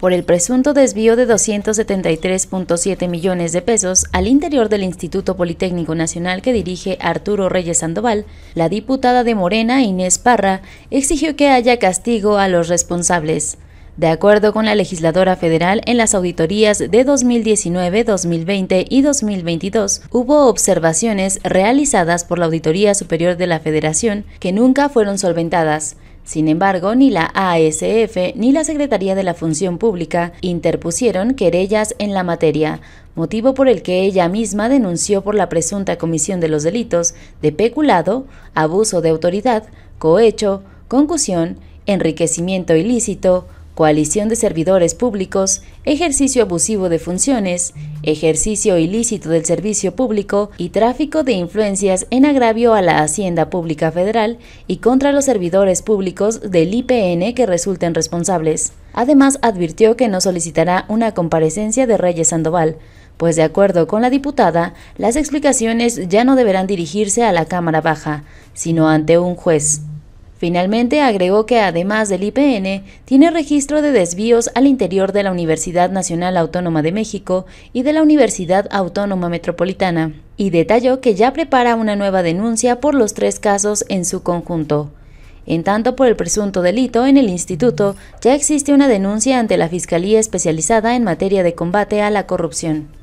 por el presunto desvío de 273.7 millones de pesos al interior del Instituto Politécnico Nacional que dirige Arturo Reyes Sandoval, la diputada de Morena, Inés Parra, exigió que haya castigo a los responsables. De acuerdo con la legisladora federal, en las auditorías de 2019, 2020 y 2022 hubo observaciones realizadas por la Auditoría Superior de la Federación que nunca fueron solventadas, sin embargo, ni la ASF ni la Secretaría de la Función Pública interpusieron querellas en la materia, motivo por el que ella misma denunció por la presunta comisión de los delitos de peculado, abuso de autoridad, cohecho, concusión, enriquecimiento ilícito, coalición de servidores públicos, ejercicio abusivo de funciones, ejercicio ilícito del servicio público y tráfico de influencias en agravio a la Hacienda Pública Federal y contra los servidores públicos del IPN que resulten responsables. Además, advirtió que no solicitará una comparecencia de Reyes Sandoval, pues de acuerdo con la diputada, las explicaciones ya no deberán dirigirse a la Cámara Baja, sino ante un juez. Finalmente agregó que además del IPN, tiene registro de desvíos al interior de la Universidad Nacional Autónoma de México y de la Universidad Autónoma Metropolitana, y detalló que ya prepara una nueva denuncia por los tres casos en su conjunto. En tanto, por el presunto delito en el instituto, ya existe una denuncia ante la Fiscalía Especializada en materia de combate a la corrupción.